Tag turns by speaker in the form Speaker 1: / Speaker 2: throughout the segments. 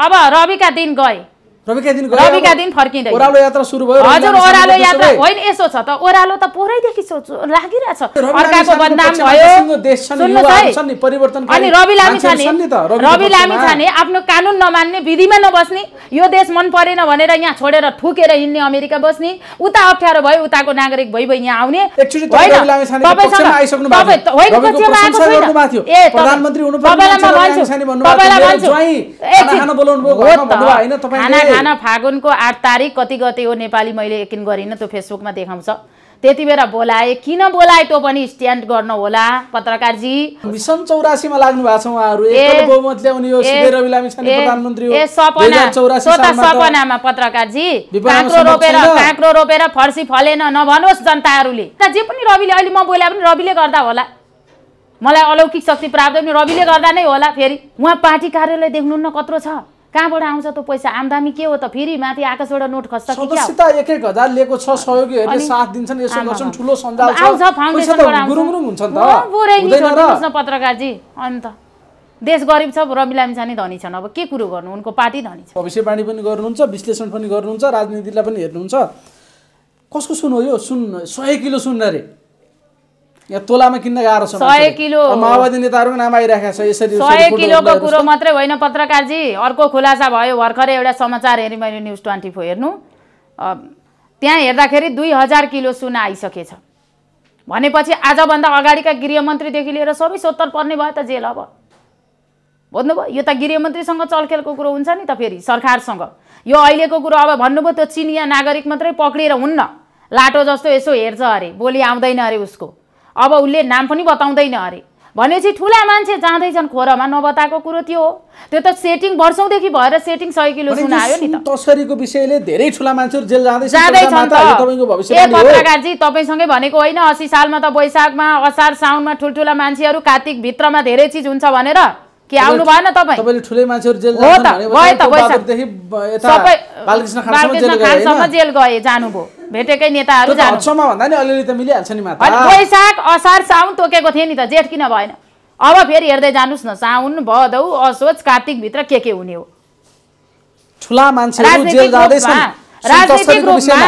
Speaker 1: अब रविका दिन गए रविका दिन फर्किँदै ओह्रालो यात्रा सुरु भयो हजुर ओह्रालो यात्रा होइन यसो छ त ओह्रालो त पोहोरैदेखि लागिरहेछ अर्काको बदनाम भयो
Speaker 2: अनि रवि लामी छ नि रवि लामी छ नि
Speaker 1: आफ्नो कानुन नमान्ने विधिमा नबस्ने यो देश मन परेन भनेर यहाँ छोडेर ठुकेर हिँड्ने अमेरिका बस्ने उता अप्ठ्यारो भयो उताको नागरिक भइ भइ यहाँ आउने तपाईँलाई म भन्छु खाना फागुनको आठ तारिक कति गते हो नेपाली मैले यकिन गरिनँ त्यो फेसबुकमा देखाउँछ त्यति बेला बोलाए किन बोलाए त्यो पनि स्ट्यान्ड गर्नु होला पत्रकारजी
Speaker 2: मिसन चौरासीमा लाग्नु भएको छ उहाँहरू ए सपना सपनामा
Speaker 1: पत्रकारजी काँक्रो रोपेर काँक्रो रोपेर फर्सी फलेन नभनोस् जनताहरूले जे पनि रविले अहिले म बोलाए पनि रविले गर्दा होला मलाई अलौकिक शक्ति प्राप्त पनि रविले गर्दा नै होला फेरि उहाँ पार्टी कार्यालय देख्नुहुन्न कत्रो छ कहाँबाट आउँछ त पैसा आमदामी के हो त फेरि माथि आकाशबाट नोट खस्छ सदस्यता एक एक हजार लिएको छ सहयोगीहरूले साथ दिन्छन् यसो गर्छन् ठुलो सञ्जाल छ हुन्छ
Speaker 2: नि त
Speaker 1: पत्रकारजी अन्त देश गरिब छ रमिलामी छन् धनी छन् अब के कुरो गर्नु उनको पार्टी धनी
Speaker 2: छ भविष्यवाणी पनि गर्नुहुन्छ विश्लेषण पनि गर्नुहुन्छ राजनीतिलाई पनि हेर्नुहुन्छ कसको सुन हो यो सुन सय किलो सुन्न अरे यहाँ तोलामा किन्न गाह्रो छ सय किलो माओवादी नेताहरूको नाम आइरहेको छ यसरी सय किलोको कुरो
Speaker 1: मात्रै होइन पत्रकारजी अर्को खुलासा भयो भर्खरै एउटा समाचार हेरेँ मैले न्युज ट्वेन्टी फोर हेर्नु त्यहाँ हेर्दाखेरि दुई हजार किलो सुन आइसकेछ भनेपछि आजभन्दा अगाडिका गृहमन्त्रीदेखि लिएर सबै सोत्तर पर्ने भयो त जेल अब भन्नुभयो यो त गृहमन्त्रीसँग चलखेलको कुरो हुन्छ नि त फेरि सरकारसँग यो अहिलेको कुरो अब भन्नुभयो त्यो चिनिया नागरिक मात्रै पक्रिएर हुन्न लाटो जस्तो यसो हेर्छ अरे बोली आउँदैन अरे उसको अब उसले नाम पनि बताउँदैन अरे भनेपछि ठुला मान्छे जाँदैछन् खोरमा नबताएको कुरो त्यो हो त्यो त सेटिङ वर्षौँदेखि भएर सेटिङ सय किलो आयो नि
Speaker 2: तस्करीको विषयले धेरै ठुला मान्छेहरू जेल जाँदैछन् ए पत्रकारजी
Speaker 1: तपाईँसँगै भनेको होइन असी सालमा त वैशाखमा असार साउनमा ठुल्ठुला मान्छेहरू कार्तिक भित्रमा धेरै चिज हुन्छ भनेर के आउनु भएन तपाईँ
Speaker 2: बालकृष्ण खानसम्म
Speaker 1: जेल गए जानुभयो भेटेकै नेताहरू वैशाख असार साउन तोकेको थिएँ नि त जेठ किन भएन अब फेरि हेर्दै जानुहोस् न साउन भदौ असोज कार्तिकभित्र के के हुने हो
Speaker 2: ठुला मान्छे राजनीतिक रूपमा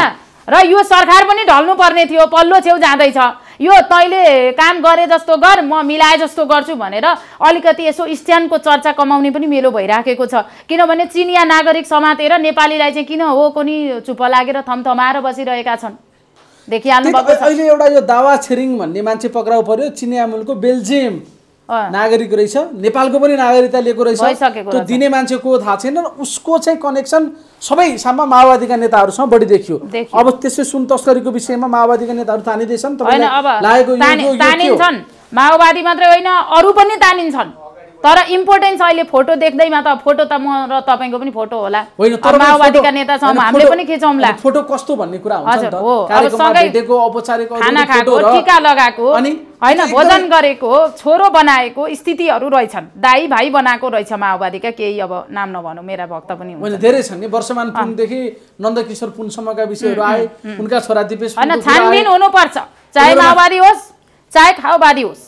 Speaker 1: र यो सरकार पनि ढल्नु पर्ने थियो पल्लो छेउ जाँदैछ यो तैँले काम गरे जस्तो गर म मिलाए जस्तो गर्छु भनेर अलिकति यसो स्ट्यान्डको चर्चा कमाउने पनि मेलो भइराखेको छ किनभने चिनिया नागरिक समातेर नेपालीलाई चाहिँ किन हो कोनी चुप लागेर थमथमाएर बसिरहेका छन् देखिहाल्नु अहिले
Speaker 2: एउटा यो दावा छिरिङ भन्ने मान्छे पक्राउ पर्यो चिनिया मुलको बेल्जियम नागरिक रहेछ नेपालको पनि नागरिकता लिएको रहेछ त्यो दिने मान्छेको थाहा छैन उसको चाहिँ कनेक्सन सबैसम्म माओवादीका नेताहरूसँग बढी देखियो अब त्यसै सुन
Speaker 1: तस्करीको विषयमा माओवादीका नेताहरू तानिँदैछन् माओवादी मात्रै होइन अरू पनि तानिन्छन् तर इम्पोर्टेन्स अहिले फोटो देख्दैमा त फोटो त म र तपाईँको पनि फोटो होला माओवादीका नेतासँग हामीले पनि खिचौँला फोटो कस्तो भन्ने कुरा हुन्छ हो अब सँगै खाना खाएको टिका लगाएको होइन भोजन गरेको छोरो बनाएको स्थितिहरू रहेछन् दाई भाइ बनाएको रहेछ माओवादीका केही अब नाम नभनौँ मेरा भक्त पनि
Speaker 2: धेरै छन् नि वर्षमान पुनदेखि नन्दकिशोर पुनसम्मका विषयहरू आए उनका छोरा दिपेश होइन छानबिन
Speaker 1: हुनुपर्छ चाहे माओवादी होस् चाहे खाओवादी होस्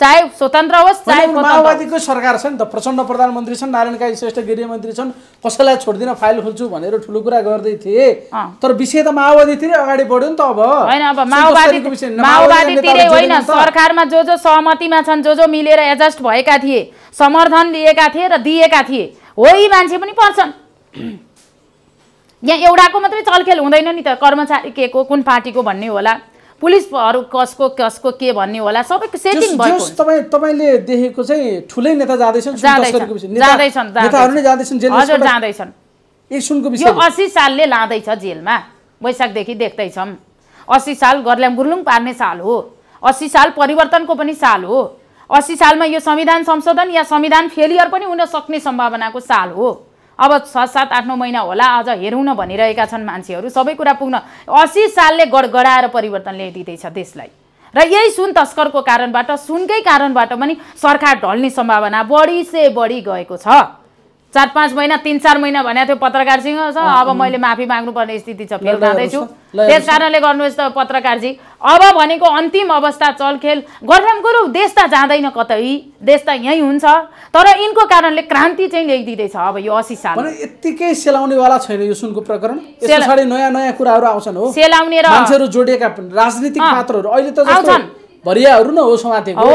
Speaker 1: चाहे स्वतन्त्र होस् चाहे माओवादीको
Speaker 2: सरकार छ नि त प्रचण्ड प्रधानमन्त्री छन् नारायण काजी श्रेष्ठ गृहमन्त्री छन् कसैलाई छोड्दिन फाइल खोल्छु भनेर ठुलो कुरा गर्दै थिए तर विषय त माओवादीतिरै अगाडि बढ्यो नि त अब होइन अब माओवादी माओवादीतिरै होइन
Speaker 1: सरकारमा जो जो सहमतिमा छन् जो जो मिलेर एडजस्ट भएका थिए समर्थन लिएका थिए र दिएका थिए हो यी मान्छे पनि पर्छन् यहाँ एउटाको मात्रै चलखेल हुँदैन नि त कर्मचारी के को कुन पार्टीको भन्ने होला पुलिसहरू कसको कसको के भन्ने होला सबैको सेटिङ भएको
Speaker 2: तपाईँ तपाईँले देखेको चाहिँ ठुलै नेता जाँदैछन् जाँदैछन् हजुर जाँदैछन्
Speaker 1: यो असी सालले लाँदैछ जेलमा वैशाखदेखि देख्दैछौँ असी साल गर्ल्याङ गुरलुङ पार्ने साल हो असी साल परिवर्तनको पनि साल हो असी सालमा यो संविधान संशोधन या संविधान फेलियर पनि हुन सक्ने सम्भावनाको साल हो अब छ सात आठ नौ महिना होला आज हेरौँ न भनिरहेका छन् मान्छेहरू सबै कुरा पुग्न असी सालले गडगडाएर परिवर्तन ल्याइदिँदैछ देशलाई र यही सुन तस्करको कारणबाट सुनकै कारणबाट पनि सरकार ढल्ने सम्भावना बढी से बढी गएको छ चार पाँच महिना तिन चार महिना भनेको थियो पत्रकारसँग अब मैले माफी माग्नुपर्ने स्थिति छ फेल गर्दैछु त्यस कारणले गर्नुहोस् त पत्रकारजी अब भनेको अन्तिम अवस्था चलखेल गठन गुरु देश त जाँदैन कतै देश त यहीँ हुन्छ तर यिनको कारणले क्रान्ति चाहिँ ल्याइदिँदैछ अब यो असी साल
Speaker 2: यत्तिकै सेलाउनेवाला छैन यो सुनको प्रकरण पछाडि नयाँ नयाँ कुराहरू आउँछन् हो सेलाउने र जोडिएका राजनीतिक पात्रहरू अहिले त आउँछन् भरियाहरू न हो समातेको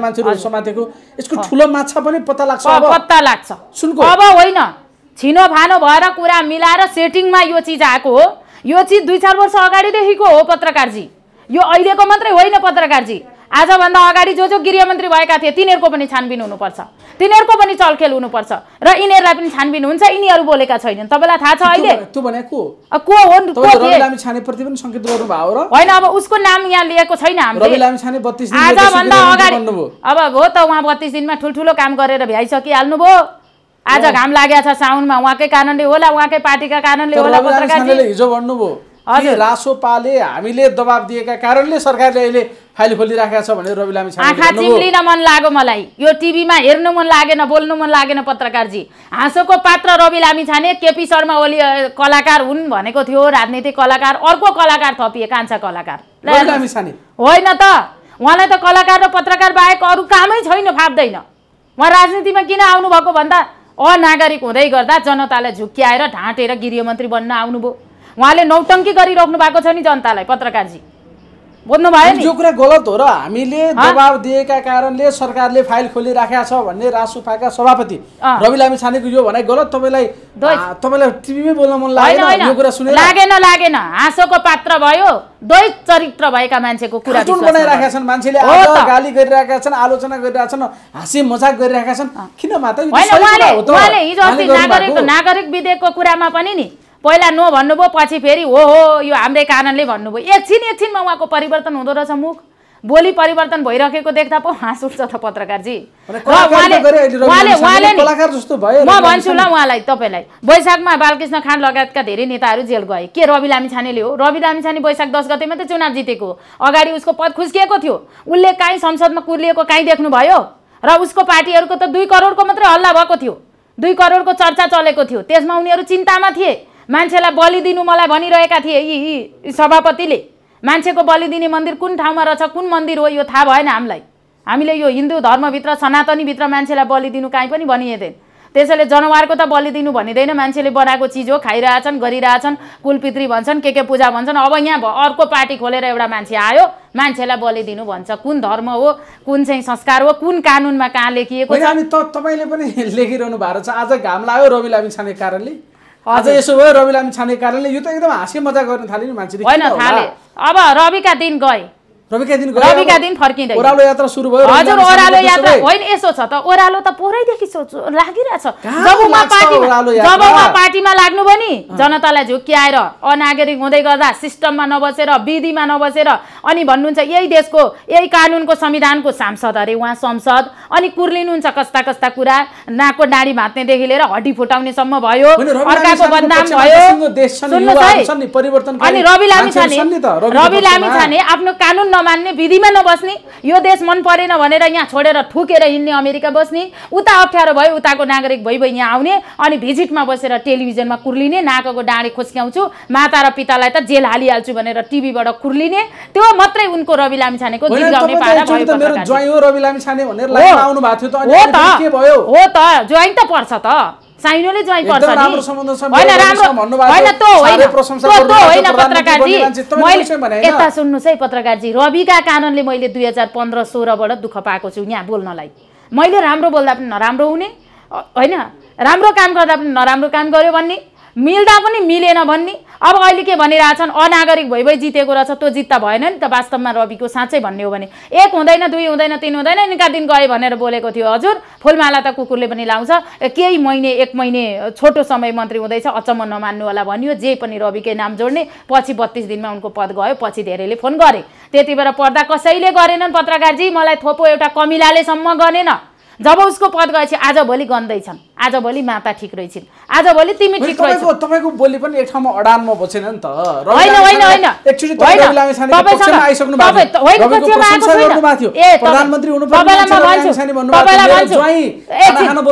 Speaker 1: मान्छेहरू समातेको यसको ठुलो माछा पनि पत्ता लाग्छ पत्ता लाग्छ सुनको अब होइन छिनो भानो भएर कुरा मिलाएर सेटिङमा यो चिज आएको हो यो चिज दुई चार वर्ष अगाडिदेखिको हो पत्रकारजी यो अहिलेको मात्रै होइन पत्रकारजी आजभन्दा अगाडि जो जो गृहमन्त्री भएका थिए तिनीहरूको पनि छानबिन हुनुपर्छ तिनीहरूको पनि चलखेल हुनुपर्छ र यिनीहरूलाई पनि छानबिन हुन्छ यिनीहरू बोलेका छैनन् तपाईँलाई थाहा छ अहिले त्यो भनेको को हो छानेप्रति पनि सङ्केत गर्नुभयो र होइन अब उसको नाम यहाँ लिएको छैन हामीले अगाडि अब हो त उहाँ बत्तिस दिनमा ठुल्ठुलो काम गरेर भ्याइसकिहाल्नुभयो आज घाम लागेको छ साउनमा उहाँकै कारणले होला उहाँकै पार्टीका कारणले होला हिजो
Speaker 2: भन्नुभयो रासोपाले हामीले दबाब दिएका कारणले सरकारले अहिले खोलिराखेको छ भने रवि लामी आँखा चिम्लिन
Speaker 1: मन लाग्यो मलाई यो टिभीमा हेर्नु मन लागेन बोल्नु मन लागेन पत्रकारजी हाँसोको पात्र रवि लामी छाने केपी शर्मा ओली कलाकार हुन् भनेको थियो राजनीतिक कलाकार अर्को कलाकार थपिए कान्छा कलाकार होइन त उहाँलाई त कलाकार र पत्रकार बाहेक अरू कामै छैन फाप्दैन उहाँ राजनीतिमा किन आउनुभएको भन्दा अनागरिक हुँदै गर्दा जनतालाई झुक्क्याएर ढाँटेर गृहमन्त्री बन्न आउनुभयो उहाँले नौटङ्की गरिरहनु भएको छ नि जनतालाई पत्रकारजी
Speaker 2: बोल्नु भयो जो यो कुरा गलत हो र हामीले दबाब दिएका कारणले सरकारले फाइल खोलिराखेका छ भन्ने राजसुफाका सभापति रवि लामी छानेको यो भनाइ गलत तपाईँलाई
Speaker 1: तपाईँलाई टिभीमै
Speaker 2: बोल्न मन लागेन यो कुरा सुने लागेन
Speaker 1: लागेन हाँसोको पात्र भयो द्वैत चरित्र भएका मान्छेको कुरा बनाइरहेका छन् मान्छेले गाली गरिरहेका
Speaker 2: छन् आलोचना गरिरहेका छन् हाँसी मजाक गरिरहेका छन् किन मात्र नागरिक नागरिक
Speaker 1: विधेयकको कुरामा पनि नि पहिला नो भन्नुभयो पछि फेरि हो हो यो हाम्रै कारणले भन्नुभयो एकछिन एकछिनमा उहाँको परिवर्तन हुँदो रहेछ मुख बोली परिवर्तन भइरहेको देख्दा पो हाँस उठ्छ त पत्रकारजी म भन्छु ल उहाँलाई तपाईँलाई वैशाखमा बालकृष्ण खान लगायतका धेरै नेताहरू जेल गए के रवि लामिछानेले हो रवि लामिछाने वैशाख दस गते मात्रै चुनाव जितेको अगाडि उसको पद खुस्किएको थियो उसले काहीँ संसदमा कुर्लिएको काहीँ देख्नुभयो र उसको पार्टीहरूको त दुई करोडको मात्रै हल्ला भएको थियो दुई करोडको चर्चा चलेको थियो त्यसमा उनीहरू चिन्तामा थिए मान्छेलाई बलिदिनु मलाई भनिरहेका थिए यी सभापतिले मान्छेको बलिदिने मन्दिर कुन ठाउँमा रहेछ कुन मन्दिर हो यो थाहा भएन हामीलाई हामीले यो हिन्दू धर्मभित्र सनातनीभित्र मान्छेलाई बलिदिनु काहीँ पनि भनिएँदैन त्यसैले जनावरको त बलिदिनु भनिँदैन मान्छेले बनाएको चिज हो खाइरहेछन् गरिरहेछन् कुलपित्री भन्छन् के के पूजा भन्छन् अब यहाँ अर्को पार्टी खोलेर एउटा मान्छे आयो मान्छेलाई बलिदिनु भन्छ कुन धर्म हो कुन चाहिँ संस्कार हो कुन कानुनमा कहाँ लेखिएको
Speaker 2: छ तपाईँले पनि लेखिरहनु भएको छ आज घाम लाग्यो रवि लामी छाने कारणले आज यसो भयो रवि लामी छानेको कारणले यो त एकदम हाँसी मजा गर्न थाल्यो नि मान्छेले होइन थाले
Speaker 1: अब रविका दिन गए रविका दिन फर्किँदै ओह्रालो यात्रा
Speaker 2: सुरु भयो हजुर ओह्रालो यात्रा होइन
Speaker 1: यसो छ त ओह्रालो त पोहोरैदेखि लागिरहेछ जबमा पार्टीमा जबमा पार्टीमा लाग्नु भयो जनतालाई झुक्क्याएर अनागरिक हुँदै गर्दा सिस्टममा नबसेर विधिमा नबसेर अनि भन्नुहुन्छ यही देशको यही कानुनको संविधानको सांसद अरे उहाँ संसद अनि कुर्लिनुहुन्छ कस्ता कस्ता कुरा नाको डाँडी भाँच्नेदेखि लिएर हड्डी फुटाउनेसम्म भयो अर्काको बदनाम भयो
Speaker 2: अनि रवि लामी छाने
Speaker 1: आफ्नो कानुन नमान्ने विधिमा नबस्ने यो देश मन परेन भनेर यहाँ छोडेर ठुकेर हिँड्ने अमेरिका बस्ने उता अप्ठ्यारो भयो उताको नागरिक भइ यहाँ आउने अनि भिजिटमा बसेर टेलिभिजनमा कुर्लिने नाकको डाँडी खोस्क्याउँछु माता र पितालाई त जेल हालिहाल्छु भनेर टिभीबाट कुर्लिने त्यो मात्रै उनको रवि लामिछानेको गीत हो त ज्वाइन त पर्छ त साइनोले ज्वाइन गर्छ होइन राम्रो होइन त होइन त होइन पत्रकारजी मैले यता सुन्नुहोस् है पत्रकारजी रविका कारणले मैले दुई हजार पन्ध्र सोह्रबाट दुःख पाएको छु यहाँ बोल्नलाई मैले राम्रो बोल्दा पनि नराम्रो हुने होइन राम्रो काम गर्दा पनि नराम्रो काम गऱ्यो भन्ने मिल्दा पनि मिलेन भन्ने अब अहिले के भनिरहेछन् अनागरिक भइ भइ जितेको रहेछ त्यो जित्ता भएन नि त वास्तवमा रविको साँच्चै भन्ने हो भने एक हुँदैन दुई हुँदैन तिन हुँदैन निका दिन गए भनेर बोलेको थियो हजुर फुलमाला त कुकुरले पनि लाउँछ केही महिने एक महिने छोटो समय मन्त्री हुँदैछ अचम्म नमान्नु होला भन्यो जे पनि रविकै नाम जोड्ने पछि बत्तिस दिनमा उनको पद गयो पछि धेरैले फोन गरे त्यति बेला पर्दा कसैले गरेनन् पत्रकारजी मलाई थोपो एउटा कमिलालेसम्म गरेन जब उसको पद गएपछि आजभोलि गन्दै छन् आजभोलि माता ठिक रहेछन् आजभोलि तिमी ठिक रहेछौ
Speaker 2: तपाईको बोली पनि एक ठाउँमा अडानमा बसेन नि त हैन हैन हैन एकचोटी तपाई आइसक्नु भएको होइन पक्षमा आएको छैन ए प्रधानमन्त्री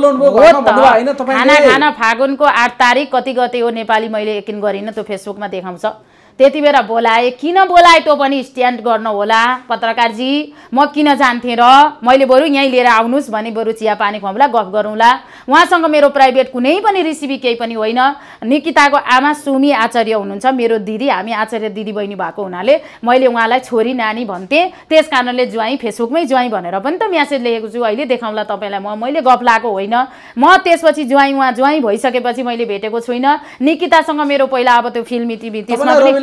Speaker 2: हुनु तपाईँलाई भन्छु खाना फागुनको
Speaker 1: 8 तारिक कति गते हो नेपाली मैले यकिन गरिनँ त्यो फेसबुकमा देखाउँछ त्यति बेर बोलाएँ किन बोलाए तँ पनि स्ट्यान्ड गर्नु होला पत्रकारजी म किन जान्थेँ र मैले बरु यहीँ लिएर आउनुहोस् भने बरु चिया पानी खुवाउँला गफ गरौँला उहाँसँग मेरो प्राइभेट कुनै पनि रेसिपी केही पनि होइन निकिताको आमा सुमी आचार्य हुनुहुन्छ मेरो दिदी हामी आचार्य दिदी बहिनी भएको हुनाले मैले उहाँलाई छोरी नानी भन्थेँ त्यस कारणले ज्वाइँ फेसबुकमै ज्वाइँ भनेर पनि त म्यासेज लेखेको छु अहिले देखाउँला तपाईँलाई म मैले गफ लाएको होइन म त्यसपछि ज्वाइँ उहाँ ज्वाइँ भइसकेपछि मैले भेटेको छुइनँ निकितासँग मेरो पहिला अब त्यो फिल्मी टिभी त्यसमा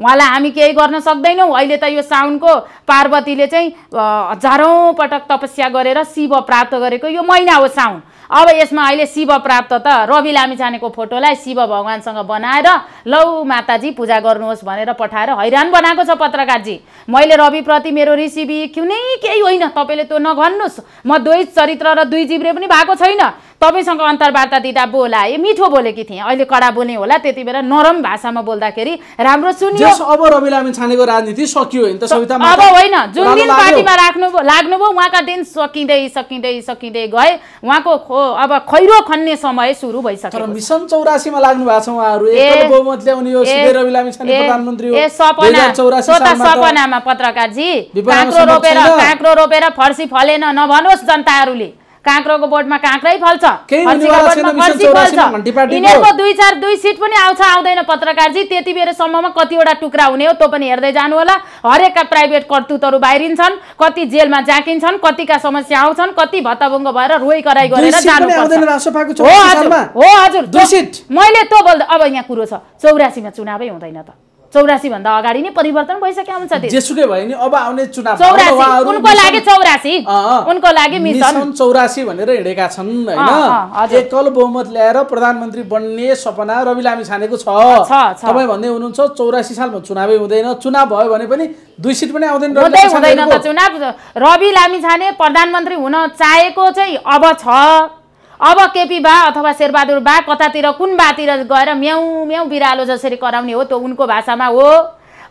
Speaker 1: उहाँलाई हामी केही गर्न सक्दैनौँ अहिले त यो साउनको पार्वतीले चाहिँ हजारौँ पटक तपस्या गरेर शिव प्राप्त गरेको यो महिना हो साउन अब यसमा अहिले शिव प्राप्त त रवि लामी जानेको फोटोलाई शिव भगवान्सँग बनाएर लौ माताजी पूजा गर्नुहोस् भनेर पठाएर हैरान बनाएको छ पत्रकारजी मैले रविप्रति मेरो ऋषिबी कुनै केही होइन तपाईँले त्यो नभन्नुहोस् म दुई चरित्र र दुई जिब्रे पनि भएको छैन तपाईँसँग अन्तर्वार्ता दिँदा बोलाए मिठो बोलेकी थिएँ अहिले कडा बोले होला त्यति बेला नरम भाषामा बोल्दाखेरि राम्रो सुन्यो
Speaker 2: अब रवि राजनीति सकियो नि त सविता अब होइन जुन दिन पार्टीमा
Speaker 1: राख्नु लाग्नुभयो उहाँका दिन सकिँदै सकिँदै सकिँदै गए उहाँको अब खैरो खन्ने समय सुरु भइसक्यो तर
Speaker 2: मिसन चौरासीमा लाग्नु भएको छ उहाँहरू बहुमत ल्याउने यो रवि प्रधानमन्त्री हो सपना सपनामा
Speaker 1: पत्रकारजी काँक्रो रोपेर काँक्रो रोपेर फर्सी फलेन नभनोस् जनताहरूले काँक्रोको बोर्डमा काँक्रै फल्छ यिनीहरूको दुई चार दुई सिट पनि आउँछ आउँदैन पत्रकारजी त्यति बेरसम्ममा कतिवटा टुक्रा हुने हो त्यो पनि हेर्दै जानु होला हरेकका प्राइभेट कर्तुतहरू बाहिरिन्छन् कति जेलमा जाकिन्छन् कतिका समस्या आउँछन् कति भत्ताभुङ्ग भएर रोइ कराई गरेर जानु हो हजुर मैले त्यो बोल्दा अब यहाँ कुरो छ चौरासीमा चुनावै हुँदैन त चौरासी भन्दा अगाडि नै परिवर्तन भइसक्यो हुन्छ जेसुकै भयो नि अब आउने चुनाव उनको लागि चौरासी उनको लागि मिसन
Speaker 2: चौरासी भनेर हिँडेका छन् होइन एकल बहुमत ल्याएर प्रधानमन्त्री बन्ने सपना रवि लामी छानेको छ तपाईँ भन्दै हुनुहुन्छ चौरासी सालमा चुनावै हुँदैन चुनाव भयो भने पनि दुई सिट पनि आउँदैन
Speaker 1: चुनाव रवि लामी छाने प्रधानमन्त्री हुन चाहेको चाहिँ अब छ अब केपी बा अथवा शेरबहादुर बा कतातिर कुन बातिर गएर म्याउ म्याउ बिरालो जसरी कराउने हो त्यो उनको भाषामा हो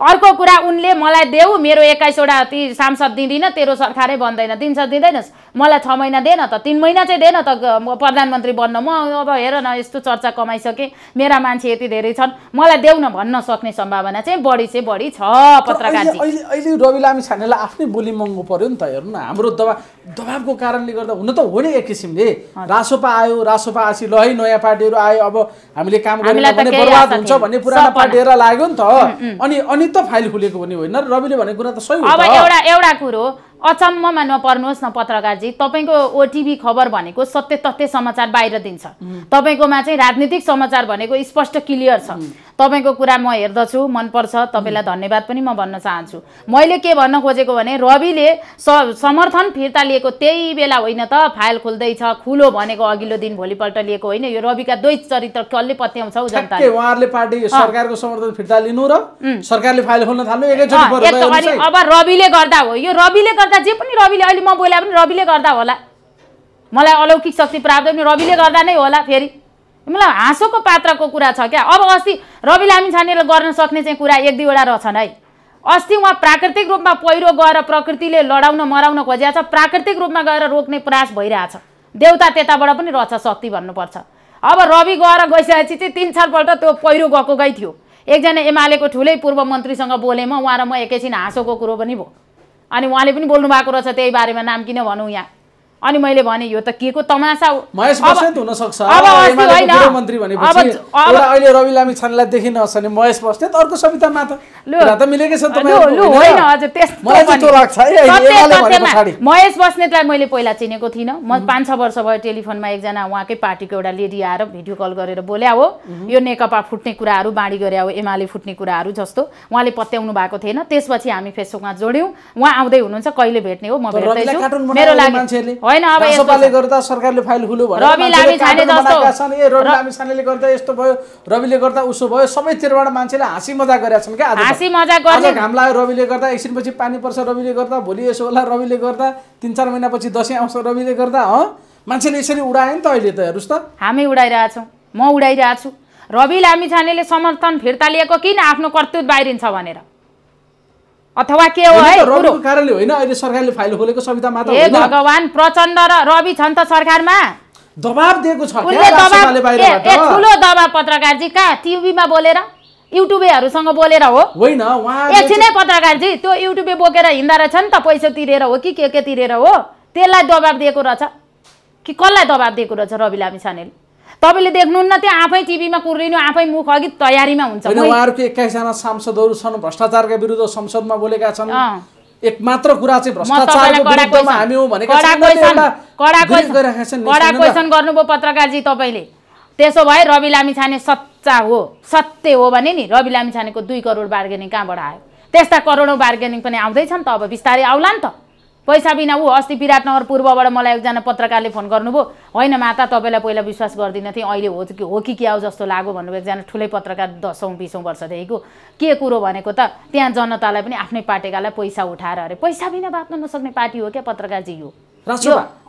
Speaker 1: अर्को कुरा उनले मलाई देऊ मेरो एक्काइसवटा ती सांसद दिँदिनँ तेरो सरकारै बन्दैन दिन्छ दिँदैनस् मलाई छ महिना दिएन त तिन महिना चाहिँ दिएन त प्रधानमन्त्री बन्न म अब हेर न यस्तो चर्चा कमाइसकेँ मेरा मान्छे यति धेरै छन् मलाई देऊ न भन्न सक्ने सम्भावना चाहिँ बढी चाहिँ बढी छ पत्रकार अहिले
Speaker 2: अहिले रवि लामी छानेलाई आफ्नै बोली महँगो पर्यो नि त हेर्नु न हाम्रो दबा दबाबको कारणले गर्दा हुन त हो नि एक किसिमले रासोपा आयो रासोपा आसी ल है नयाँ पार्टीहरू आयो अब हामीले काम गरेन बर्बाद हुन्छ भन्ने पुरानो पार्टीहरूलाई लाग्यो नि त अनि अनि त फाइल खुलेको पनि होइन रविले भनेको कुरा त सही अब एउटा
Speaker 1: एउटा कुरो अचम्ममा नपर्नुहोस् न पत्रकारजी तपाईँको ओटिभी खबर भनेको सत्य तथ्य समाचार बाहिर दिन्छ तपाईँकोमा चाहिँ राजनीतिक समाचार भनेको स्पष्ट क्लियर छ तपाईँको कुरा म हेर्दछु मनपर्छ तपाईँलाई धन्यवाद पनि म भन्न चाहन्छु मैले के भन्न खोजेको भने रविले स समर्थन फिर्ता लिएको त्यही बेला होइन त फाइल खुल्दैछ खुलो भनेको अघिल्लो दिन भोलिपल्ट लिएको होइन यो रविका दुई चरित्र कसले पत्याउँछ उहाँहरूले पार्टी सरकारको
Speaker 2: समर्थन फिर्ता लिनु र सरकारले फाइल खोल्न थाल्नु अब रविले गर्दा हो यो
Speaker 1: रविले गर्दा गर्दा जे पनि रविले अहिले म बोला पनि रविले गर्दा होला मलाई अलौकिक शक्ति प्राप्त पनि रविले गर्दा नै होला फेरि मलाई हाँसोको पात्रको कुरा छ क्या अब अस्ति रवि लामी छानेले गर्न सक्ने चाहिँ कुरा एक दुईवटा रहेछन् है अस्ति उहाँ प्राकृतिक रूपमा पहिरो गएर प्रकृतिले लडाउन मराउन छ प्राकृतिक रूपमा गएर रोक्ने प्रयास भइरहेछ देउता त्यताबाट पनि रहेछ शक्ति भन्नुपर्छ अब रवि गएर गइसकेपछि चाहिँ तिन चारपल्ट त्यो पहिरो गएकोकै थियो एकजना एमालेको ठुलै पूर्व मन्त्रीसँग बोलेमा उहाँ र म एकैछिन हाँसोको कुरो पनि भयो अनि उहाँले पनि बोल्नु भएको रहेछ त्यही बारेमा नाम किन भनौँ यहाँ अनि मैले भने यो त के को तमासा
Speaker 2: अहिले रवि लामी देखिन नसने महेश बस्नेत अर्को त
Speaker 1: महेश बस्नेतलाई मैले पहिला चिनेको थिइनँ म पाँच छ वर्ष भयो टेलिफोनमा एकजना उहाँकै पार्टीको एउटा लेडी आएर भिडियो कल गरेर बोल्या हो यो नेकपा फुट्ने कुराहरू बाँडी गरे हो एमाले फुट्ने कुराहरू जस्तो उहाँले पत्याउनु भएको थिएन त्यसपछि हामी फेसबुकमा जोड्यौँ उहाँ आउँदै हुनुहुन्छ कहिले भेट्ने हो म भेट्दैछु मेरो लागि होइन अब यसपाले
Speaker 2: गर्दा सरकारले फाइल खुल्यो
Speaker 1: भने रवि लामिछाने जस्तो रवि लामिछानेले
Speaker 2: गर्दा यस्तो भयो रविले गर्दा उसो भयो सबैतिरबाट मान्छेले हाँसी मजा गरेका छन् क्या हाँसी मजाक गर्ने घाम लाग्यो रविले गर्दा एकछिनपछि पानी पर्छ रविले गर्दा भोलि यसो होला रविले गर्दा तिन चार महिनापछि दसैँ आउँछ रविले गर्दा हँ मान्छेले यसरी उडायो नि त अहिले
Speaker 1: त हेर्नुहोस् त हामी उडाइरहेछौँ म उडाइरहेछु रवि लामिछानेले समर्थन फिर्ता लिएको किन आफ्नो कर्तृत्व बाहिरिन्छ भनेर अथवा के हो है
Speaker 2: कारणले होइन अहिले
Speaker 1: सरकारले फाइल खोलेको सविता मात्र हे भगवान प्रचण्ड र रवि छन् त सरकारमा दबाब दिएको छ ठुलो दबाब पत्रकारजी कहाँ टिभीमा बोलेर युट्युबेहरूसँग बोलेर हो होइन एकछिनै पत्रकारजी त्यो युट्युबे बोकेर हिँड्दा रहेछ नि त पैसा तिरेर हो कि के के तिरेर हो त्यसलाई दबाब दिएको रहेछ कि कसलाई दबाब दिएको रहेछ रवि लामिसानेले तपाईँले देख्नुहुन्न त्यो आफै टिभीमा कुर्लिनु आफै मुख अघि तयारीमा हुन्छ उहाँहरूको
Speaker 2: एक्काइसजना सांसदहरू छन् भ्रष्टाचारका विरुद्ध संसदमा बोलेका छन् एक मात्र कुरा चाहिँ कडा
Speaker 1: क्वेसन गर्नुभयो पत्रकारजी तपाईँले त्यसो भए रवि लामी छाने सच्चा हो सत्य हो भने नि रवि लामी छानेको दुई करोड बार्गेनिङ कहाँबाट आयो त्यस्ता करोडौँ बार्गेनिङ पनि आउँदैछन् त अब बिस्तारै आउला नि त पैसा बिना ऊ अस्ति विराटनगर पूर्वबाट मलाई एकजना पत्रकारले फोन गर्नुभयो होइन माता तपाईँलाई पहिला विश्वास गर्दिनँ थिएँ अहिले हो कि हो कि क्या हो जस्तो लाग्यो भन्नुभयो एकजना ठुलै पत्रकार दसौँ बिसौँ वर्षदेखिको के कुरो भनेको त त्यहाँ जनतालाई पनि आफ्नै पार्टीकालाई पैसा उठाएर अरे पैसा बिना बाँच्न नसक्ने पार्टी हो क्या पत्रकारजी यो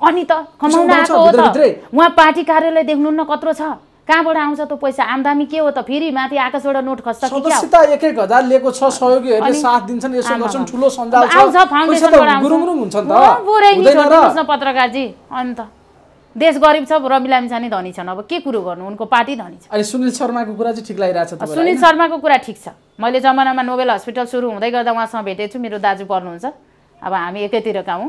Speaker 1: अनि त कमाउन आएको हो त उहाँ पार्टी कार्यालय देख्नुहुन्न कत्रो छ कहाँबाट आउँछ त्यो पैसा आमदामी के हो त फेरि माथि आकाशबाट नोट खस्छ सदस्यता एक एक हजार लिएको छ सहयोगीहरूले साथ दिन्छन् यसो गर्छन् ठुलो सञ्जाल छ गुरुङ हुन्छ नि त पत्रकारजी अन्त देश गरिब छ रमिलामी धनी छन् अब के कुरो गर्नु उनको पार्टी धनी छ अनि सुनिल शर्माको कुरा चाहिँ ठिक लागिरहेको छ सुनिल शर्माको कुरा ठिक छ मैले जमानामा नोबेल हस्पिटल सुरु हुँदै गर्दा उहाँसँग भेटेको मेरो दाजु पर्नुहुन्छ अब हामी एकैतिर गाउँ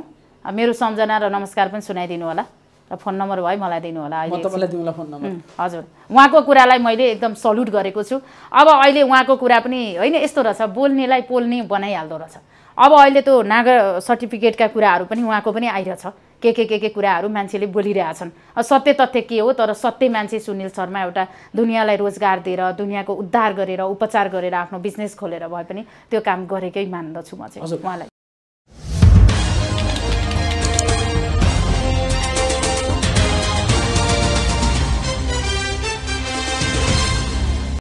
Speaker 1: मेरो सम्झना र नमस्कार पनि सुनाइदिनु होला र फोन नम्बर भयो मलाई दिनु दिनुहोला हजुर उहाँको कुरालाई मैले एकदम सल्युट गरेको छु अब अहिले उहाँको कुरा पनि होइन यस्तो रहेछ बोल्नेलाई पोल्ने बनाइहाल्दो रहेछ अब अहिले त्यो नागर सर्टिफिकेटका कुराहरू पनि उहाँको पनि आइरहेछ के के के के कुराहरू मान्छेले बोलिरहेछन् सत्य तथ्य के हो तर सत्य मान्छे सुनिल शर्मा एउटा दुनियाँलाई रोजगार दिएर दुनियाँको उद्धार गरेर उपचार गरेर आफ्नो बिजनेस खोलेर भए पनि त्यो काम गरेकै मान्दछु म चाहिँ उहाँलाई